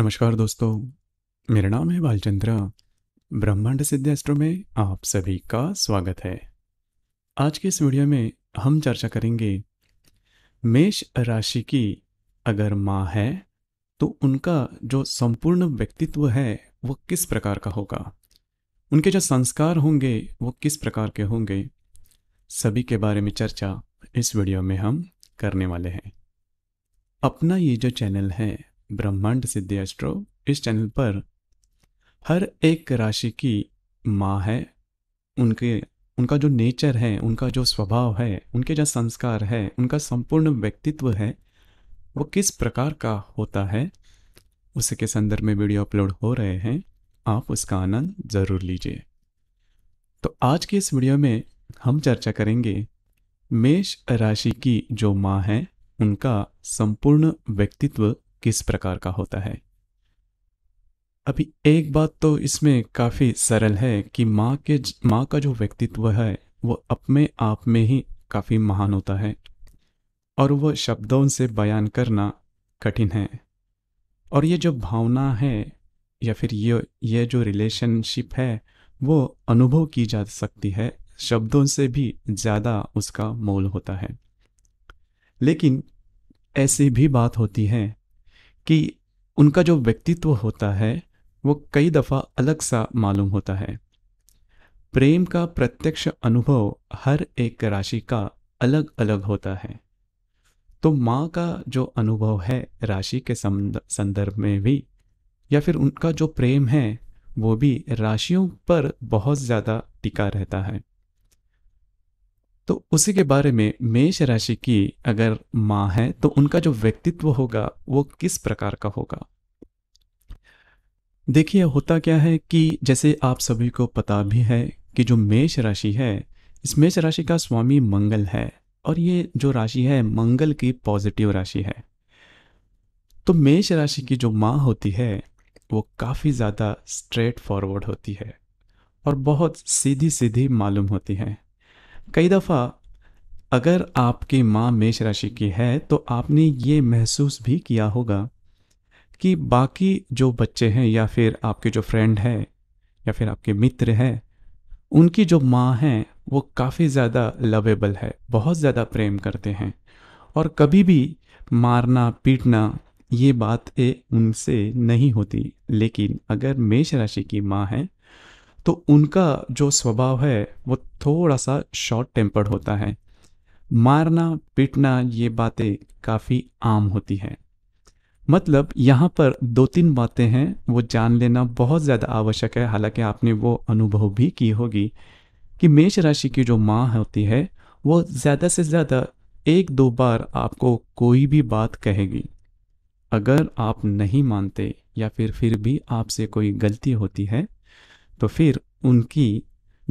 नमस्कार दोस्तों मेरा नाम है बालचंद्रा ब्रह्मांड सिद्ध एस्ट्रो में आप सभी का स्वागत है आज के इस वीडियो में हम चर्चा करेंगे मेष राशि की अगर माँ है तो उनका जो संपूर्ण व्यक्तित्व है वो किस प्रकार का होगा उनके जो संस्कार होंगे वो किस प्रकार के होंगे सभी के बारे में चर्चा इस वीडियो में हम करने वाले हैं अपना ये जो चैनल है ब्रह्मांड सिद्धि एस्ट्रो इस चैनल पर हर एक राशि की माँ है उनके उनका जो नेचर है उनका जो स्वभाव है उनके जो संस्कार है उनका संपूर्ण व्यक्तित्व है वो किस प्रकार का होता है उसके संदर्भ में वीडियो अपलोड हो रहे हैं आप उसका आनंद ज़रूर लीजिए तो आज के इस वीडियो में हम चर्चा करेंगे मेष राशि की जो माँ है उनका संपूर्ण व्यक्तित्व किस प्रकार का होता है अभी एक बात तो इसमें काफ़ी सरल है कि माँ के माँ का जो व्यक्तित्व है वो अपने आप में ही काफ़ी महान होता है और वह शब्दों से बयान करना कठिन है और ये जो भावना है या फिर ये ये जो रिलेशनशिप है वो अनुभव की जा सकती है शब्दों से भी ज़्यादा उसका मोल होता है लेकिन ऐसी भी बात होती है कि उनका जो व्यक्तित्व होता है वो कई दफ़ा अलग सा मालूम होता है प्रेम का प्रत्यक्ष अनुभव हर एक राशि का अलग अलग होता है तो माँ का जो अनुभव है राशि के संदर्भ में भी या फिर उनका जो प्रेम है वो भी राशियों पर बहुत ज़्यादा टिका रहता है तो उसी के बारे में मेष राशि की अगर माँ है तो उनका जो व्यक्तित्व होगा वो किस प्रकार का होगा देखिए होता क्या है कि जैसे आप सभी को पता भी है कि जो मेष राशि है इस मेष राशि का स्वामी मंगल है और ये जो राशि है मंगल की पॉजिटिव राशि है तो मेष राशि की जो माँ होती है वो काफ़ी ज़्यादा स्ट्रेट फॉरवर्ड होती है और बहुत सीधी सीधी मालूम होती है कई दफ़ा अगर आपकी माँ मेष राशि की है तो आपने ये महसूस भी किया होगा कि बाकी जो बच्चे हैं या फिर आपके जो फ्रेंड हैं या फिर आपके मित्र हैं उनकी जो माँ हैं वो काफ़ी ज़्यादा लवेबल है बहुत ज़्यादा प्रेम करते हैं और कभी भी मारना पीटना ये बात उनसे नहीं होती लेकिन अगर मेष राशि की माँ है तो उनका जो स्वभाव है वो थोड़ा सा शॉर्ट टेम्पर्ड होता है मारना पीटना ये बातें काफ़ी आम होती हैं मतलब यहाँ पर दो तीन बातें हैं वो जान लेना बहुत ज़्यादा आवश्यक है हालांकि आपने वो अनुभव भी की होगी कि मेष राशि की जो माँ होती है वो ज़्यादा से ज़्यादा एक दो बार आपको कोई भी बात कहेगी अगर आप नहीं मानते या फिर फिर भी आपसे कोई गलती होती है तो फिर उनकी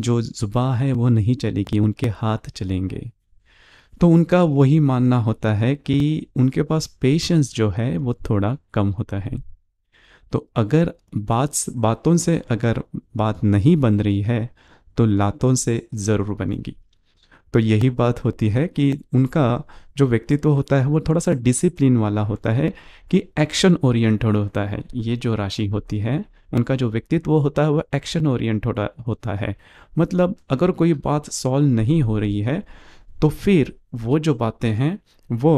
जो जुबा है वो नहीं चलेगी उनके हाथ चलेंगे तो उनका वही मानना होता है कि उनके पास पेशेंस जो है वो थोड़ा कम होता है तो अगर बात बातों से अगर बात नहीं बन रही है तो लातों से ज़रूर बनेगी तो यही बात होती है कि उनका जो व्यक्तित्व तो होता है वो थोड़ा सा डिसिप्लिन वाला होता है कि एक्शन ओरिएंटेड होता है ये जो राशि होती है उनका जो व्यक्तित्व होता है वह एक्शन ओरिएंट होता होता है मतलब अगर कोई बात सॉल्व नहीं हो रही है तो फिर वो जो बातें हैं वो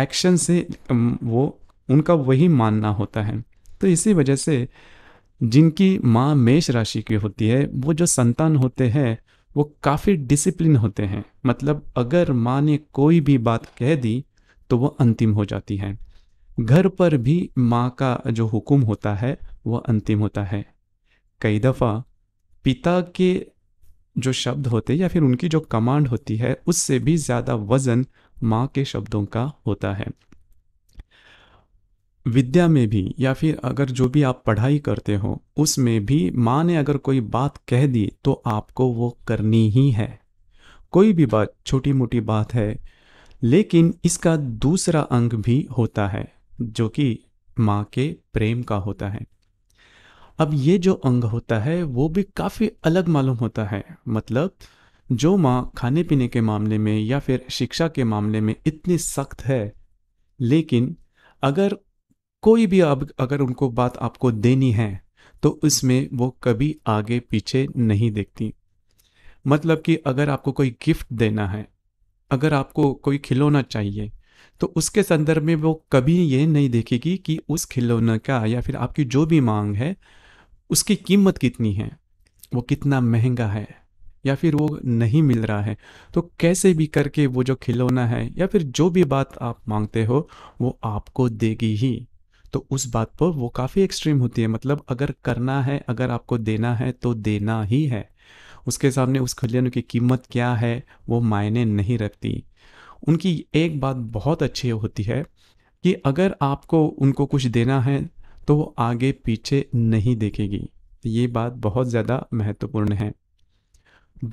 एक्शन से वो उनका वही मानना होता है तो इसी वजह से जिनकी माँ मेष राशि की होती है वो जो संतान होते हैं वो काफ़ी डिसिप्लिन होते हैं मतलब अगर माँ ने कोई भी बात कह दी तो वो अंतिम हो जाती है घर पर भी माँ का जो हुक्म होता है वह अंतिम होता है कई दफ़ा पिता के जो शब्द होते या फिर उनकी जो कमांड होती है उससे भी ज़्यादा वज़न माँ के शब्दों का होता है विद्या में भी या फिर अगर जो भी आप पढ़ाई करते हो उसमें भी माँ ने अगर कोई बात कह दी तो आपको वो करनी ही है कोई भी बात छोटी मोटी बात है लेकिन इसका दूसरा अंग भी होता है जो कि माँ के प्रेम का होता है अब ये जो अंग होता है वो भी काफ़ी अलग मालूम होता है मतलब जो माँ खाने पीने के मामले में या फिर शिक्षा के मामले में इतनी सख्त है लेकिन अगर कोई भी अब अगर उनको बात आपको देनी है तो उसमें वो कभी आगे पीछे नहीं देखती मतलब कि अगर आपको कोई गिफ्ट देना है अगर आपको कोई खिलौना चाहिए तो उसके संदर्भ में वो कभी ये नहीं देखेगी कि उस खिलौने का या फिर आपकी जो भी मांग है उसकी कीमत कितनी है वो कितना महंगा है या फिर वो नहीं मिल रहा है तो कैसे भी करके वो जो खिलौना है या फिर जो भी बात आप मांगते हो वो आपको देगी ही तो उस बात पर वो काफ़ी एक्सट्रीम होती है मतलब अगर करना है अगर आपको देना है तो देना ही है उसके सामने उस खिलौने की कीमत क्या है वो मायने नहीं रखती उनकी एक बात बहुत अच्छी होती है कि अगर आपको उनको कुछ देना है तो वो आगे पीछे नहीं देखेगी ये बात बहुत ज़्यादा महत्वपूर्ण है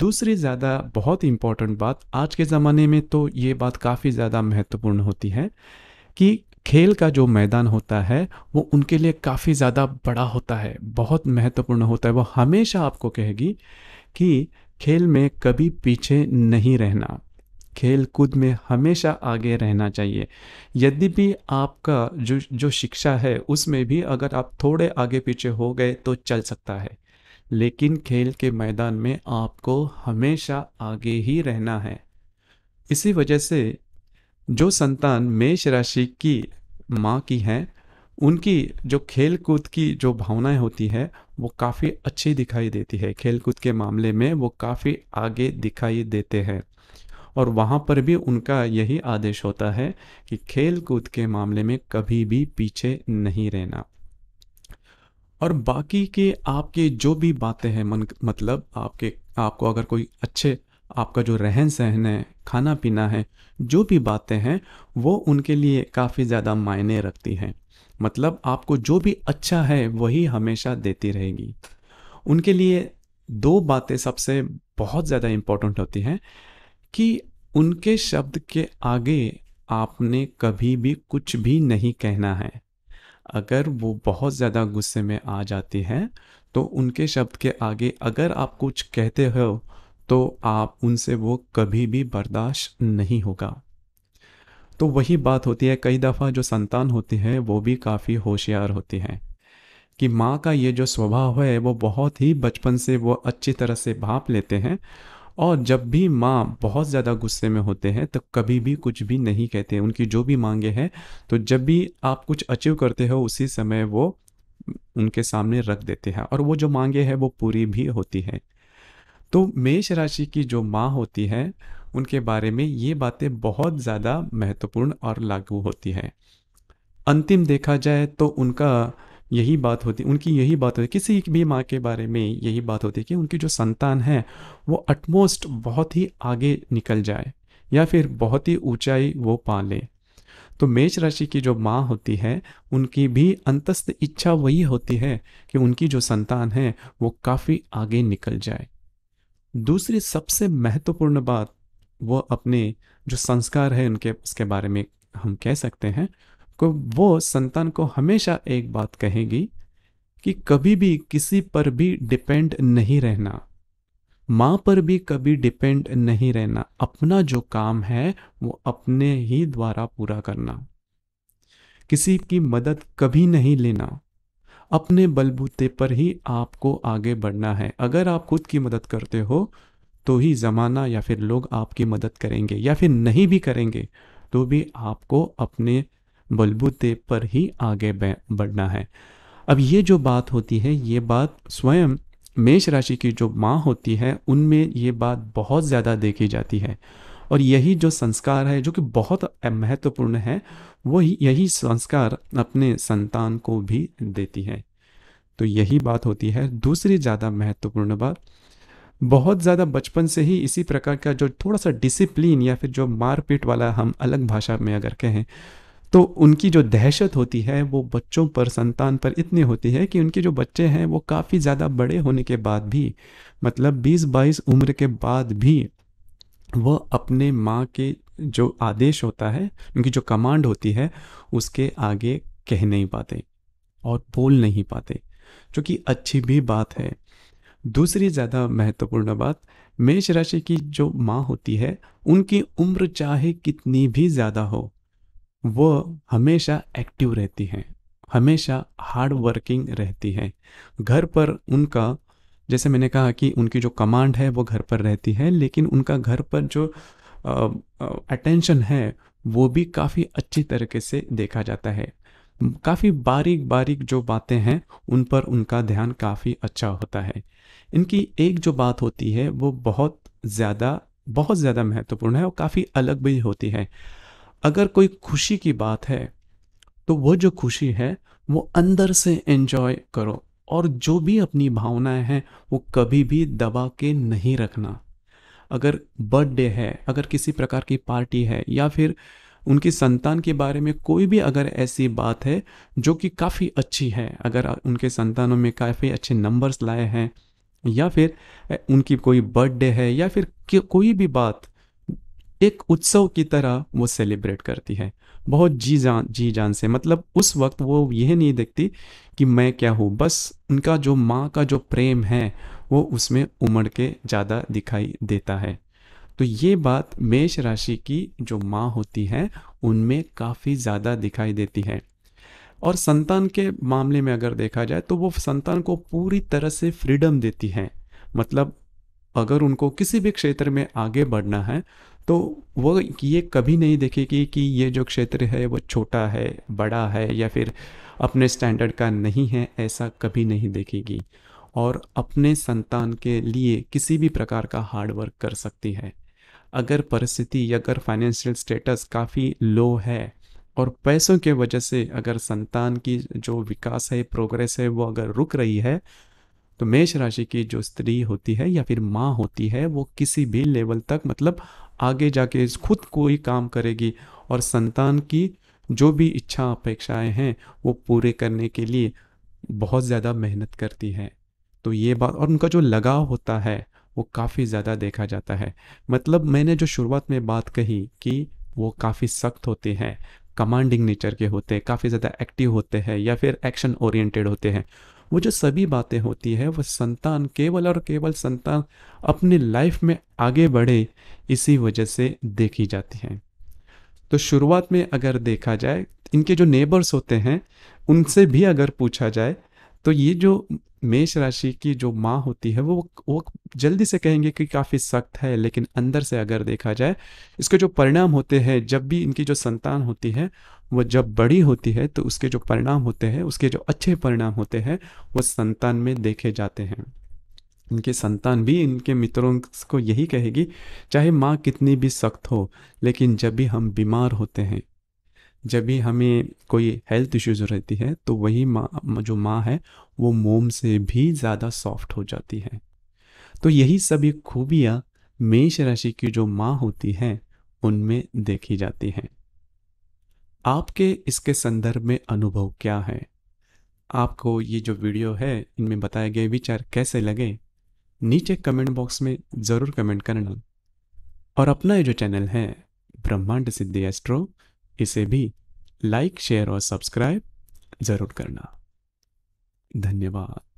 दूसरी ज़्यादा बहुत इम्पॉर्टेंट बात आज के ज़माने में तो ये बात काफ़ी ज़्यादा महत्वपूर्ण होती है कि खेल का जो मैदान होता है वो उनके लिए काफ़ी ज़्यादा बड़ा होता है बहुत महत्वपूर्ण होता है वो हमेशा आपको कहेगी कि खेल में कभी पीछे नहीं रहना खेल कूद में हमेशा आगे रहना चाहिए यद्यपि आपका जो जो शिक्षा है उसमें भी अगर आप थोड़े आगे पीछे हो गए तो चल सकता है लेकिन खेल के मैदान में आपको हमेशा आगे ही रहना है इसी वजह से जो संतान मेष राशि की माँ की हैं उनकी जो खेल कूद की जो भावनाएं होती है वो काफ़ी अच्छी दिखाई देती है खेल कूद के मामले में वो काफ़ी आगे दिखाई देते हैं और वहाँ पर भी उनका यही आदेश होता है कि खेल कूद के मामले में कभी भी पीछे नहीं रहना और बाकी के आपके जो भी बातें हैं मन मतलब आपके आपको अगर कोई अच्छे आपका जो रहन सहन है खाना पीना है जो भी बातें हैं वो उनके लिए काफ़ी ज़्यादा मायने रखती हैं मतलब आपको जो भी अच्छा है वही हमेशा देती रहेगी उनके लिए दो बातें सबसे बहुत ज़्यादा इम्पोर्टेंट होती हैं कि उनके शब्द के आगे आपने कभी भी कुछ भी नहीं कहना है अगर वो बहुत ज़्यादा गुस्से में आ जाती हैं तो उनके शब्द के आगे अगर आप कुछ कहते हो तो आप उनसे वो कभी भी बर्दाश्त नहीं होगा तो वही बात होती है कई दफ़ा जो संतान होती है वो भी काफ़ी होशियार होती हैं कि माँ का ये जो स्वभाव है वो बहुत ही बचपन से वो अच्छी तरह से भाप लेते हैं और जब भी माँ बहुत ज़्यादा गुस्से में होते हैं तो कभी भी कुछ भी नहीं कहते उनकी जो भी मांगे हैं तो जब भी आप कुछ अचीव करते हो उसी समय वो उनके सामने रख देते हैं और वो जो मांगे हैं वो पूरी भी होती है तो मेष राशि की जो माँ होती है उनके बारे में ये बातें बहुत ज़्यादा महत्वपूर्ण और लागू होती हैं अंतिम देखा जाए तो उनका यही बात होती उनकी यही बात होती किसी भी माँ के बारे में यही बात होती है कि उनकी जो संतान है वो अटमोस्ट बहुत ही आगे निकल जाए या फिर बहुत ही ऊंचाई वो पा ले तो मेष राशि की जो माँ होती है उनकी भी अंतस्थ इच्छा वही होती है कि उनकी जो संतान है वो काफ़ी आगे निकल जाए दूसरी सबसे महत्वपूर्ण बात वो अपने जो संस्कार है उनके उसके बारे में हम कह सकते हैं को वो संतान को हमेशा एक बात कहेगी कि कभी भी किसी पर भी डिपेंड नहीं रहना माँ पर भी कभी डिपेंड नहीं रहना अपना जो काम है वो अपने ही द्वारा पूरा करना किसी की मदद कभी नहीं लेना अपने बलबूते पर ही आपको आगे बढ़ना है अगर आप खुद की मदद करते हो तो ही ज़माना या फिर लोग आपकी मदद करेंगे या फिर नहीं भी करेंगे तो भी आपको अपने बलबूते पर ही आगे बढ़ना है अब ये जो बात होती है ये बात स्वयं मेष राशि की जो माँ होती है उनमें ये बात बहुत ज़्यादा देखी जाती है और यही जो संस्कार है जो कि बहुत महत्वपूर्ण है वो यही संस्कार अपने संतान को भी देती है तो यही बात होती है दूसरी ज़्यादा महत्वपूर्ण बात बहुत ज़्यादा बचपन से ही इसी प्रकार का जो थोड़ा सा डिसिप्लिन या फिर जो मारपीट वाला हम अलग भाषा में अगर कहें तो उनकी जो दहशत होती है वो बच्चों पर संतान पर इतनी होती है कि उनके जो बच्चे हैं वो काफ़ी ज़्यादा बड़े होने के बाद भी मतलब 20-22 उम्र के बाद भी वह अपने माँ के जो आदेश होता है उनकी जो कमांड होती है उसके आगे कह नहीं पाते और बोल नहीं पाते जो कि अच्छी भी बात है दूसरी ज़्यादा महत्वपूर्ण बात मेष राशि की जो माँ होती है उनकी उम्र चाहे कितनी भी ज़्यादा हो वह हमेशा एक्टिव रहती हैं हमेशा हार्ड वर्किंग रहती हैं घर पर उनका जैसे मैंने कहा कि उनकी जो कमांड है वो घर पर रहती है लेकिन उनका घर पर जो अटेंशन है वो भी काफ़ी अच्छी तरीके से देखा जाता है काफ़ी बारीक बारीक जो बातें हैं उन पर उनका ध्यान काफ़ी अच्छा होता है इनकी एक जो बात होती है वो बहुत ज़्यादा बहुत ज़्यादा महत्वपूर्ण है और काफ़ी अलग भी होती है अगर कोई खुशी की बात है तो वो जो खुशी है वो अंदर से एंजॉय करो और जो भी अपनी भावनाएं हैं वो कभी भी दबा के नहीं रखना अगर बर्थडे है अगर किसी प्रकार की पार्टी है या फिर उनकी संतान के बारे में कोई भी अगर ऐसी बात है जो कि काफ़ी अच्छी है अगर उनके संतानों में काफ़ी अच्छे नंबर्स लाए हैं या फिर उनकी कोई बर्थडे है या फिर कोई भी बात एक उत्सव की तरह वो सेलिब्रेट करती है बहुत जी जान जी जान से मतलब उस वक्त वो यह नहीं देखती कि मैं क्या हूँ बस उनका जो माँ का जो प्रेम है वो उसमें उमड़ के ज़्यादा दिखाई देता है तो ये बात मेष राशि की जो माँ होती है उनमें काफ़ी ज़्यादा दिखाई देती है और संतान के मामले में अगर देखा जाए तो वो संतान को पूरी तरह से फ्रीडम देती है मतलब अगर उनको किसी भी क्षेत्र में आगे बढ़ना है तो वो ये कभी नहीं देखेगी कि ये जो क्षेत्र है वो छोटा है बड़ा है या फिर अपने स्टैंडर्ड का नहीं है ऐसा कभी नहीं देखेगी और अपने संतान के लिए किसी भी प्रकार का हार्डवर्क कर सकती है अगर परिस्थिति अगर फाइनेंशियल स्टेटस काफ़ी लो है और पैसों के वजह से अगर संतान की जो विकास है प्रोग्रेस है वो अगर रुक रही है तो मेष राशि की जो स्त्री होती है या फिर माँ होती है वो किसी भी लेवल तक मतलब आगे जाके खुद कोई काम करेगी और संतान की जो भी इच्छा अपेक्षाएं हैं वो पूरे करने के लिए बहुत ज़्यादा मेहनत करती है तो ये बात और उनका जो लगाव होता है वो काफ़ी ज़्यादा देखा जाता है मतलब मैंने जो शुरुआत में बात कही कि वो काफ़ी सख्त होते हैं कमांडिंग नेचर के होते हैं काफ़ी ज़्यादा एक्टिव होते हैं या फिर एक्शन ओरिएंटेड होते हैं वो जो सभी बातें होती है वो संतान केवल और केवल संतान अपनी लाइफ में आगे बढ़े इसी वजह से देखी जाती है तो शुरुआत में अगर देखा जाए इनके जो नेबर्स होते हैं उनसे भी अगर पूछा जाए तो ये जो मेष राशि की जो माँ होती है वो वो जल्दी से कहेंगे कि काफ़ी सख्त है लेकिन अंदर से अगर देखा जाए इसके जो परिणाम होते हैं जब भी इनकी जो संतान होती है वो जब बड़ी होती है तो उसके जो परिणाम होते हैं उसके जो अच्छे परिणाम होते हैं वो संतान में देखे जाते हैं इनके संतान भी इनके मित्रों को यही कहेगी चाहे माँ कितनी भी सख्त हो लेकिन जब भी हम बीमार होते हैं जब भी हमें कोई हेल्थ इश्यूज रहती है तो वही माँ जो माँ है वो मोम से भी ज़्यादा सॉफ्ट हो जाती है तो यही सभी खूबियाँ मेष राशि की जो माँ होती है उनमें देखी जाती हैं आपके इसके संदर्भ में अनुभव क्या है आपको ये जो वीडियो है इनमें बताए गए विचार कैसे लगे नीचे कमेंट बॉक्स में ज़रूर कमेंट करना और अपना ये जो चैनल है ब्रह्मांड सिद्धि एस्ट्रो इसे भी लाइक शेयर और सब्सक्राइब ज़रूर करना धन्यवाद